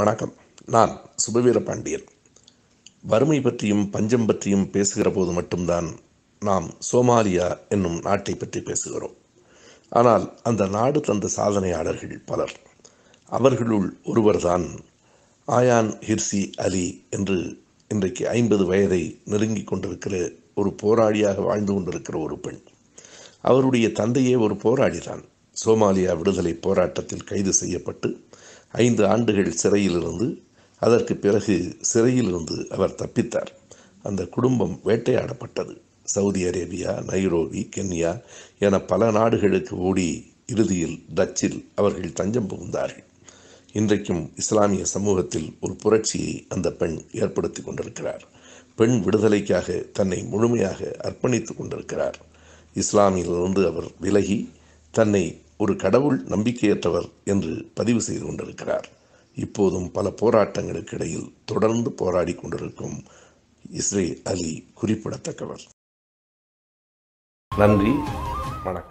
வணக்கம் நான் சுபவீர பாண்டியன் வறுமை பற்றியும் பஞ்சம் பற்றியும் பேசுகிற போது மட்டும்தான் நாம் சோமாலியா என்னும் நாட்டை பற்றி பேசுகிறோம் ஆனால் அந்த நாடு தந்த சாதனையாளர்கள் பலர் அவர்களுள் ஒருவர்தான் ஆயான் ஹிர்சி அலி என்று இன்றைக்கு ஐம்பது வயதை நெருங்கி கொண்டிருக்கிற ஒரு போராளியாக வாழ்ந்து கொண்டிருக்கிற ஒரு பெண் அவருடைய தந்தையே ஒரு போராளிதான் தான் சோமாலியா விடுதலை போராட்டத்தில் கைது செய்யப்பட்டு ஐந்து ஆண்டுகள் சிறையிலிருந்து அதற்கு பிறகு சிறையிலிருந்து அவர் தப்பித்தார் அந்த குடும்பம் வேட்டையாடப்பட்டது சவுதி அரேபியா நைரோபி கென்யா என பல நாடுகளுக்கு ஓடி இறுதியில் டச்சில் அவர்கள் தஞ்சம் புகுந்தார்கள் இன்றைக்கும் இஸ்லாமிய சமூகத்தில் ஒரு புரட்சியை அந்த பெண் ஏற்படுத்தி கொண்டிருக்கிறார் பெண் விடுதலைக்காக தன்னை முழுமையாக அர்ப்பணித்து கொண்டிருக்கிறார் இஸ்லாமியிலிருந்து அவர் விலகி தன்னை ஒரு கடவுள் நம்பிக்கையற்றவர் என்று பதிவு செய்து கொண்டிருக்கிறார் இப்போதும் பல போராட்டங்களுக்கு இடையில் தொடர்ந்து போராடி கொண்டிருக்கும் இஸ்ரே அலி குறிப்பிடத்தக்கவர் நன்றி வணக்கம்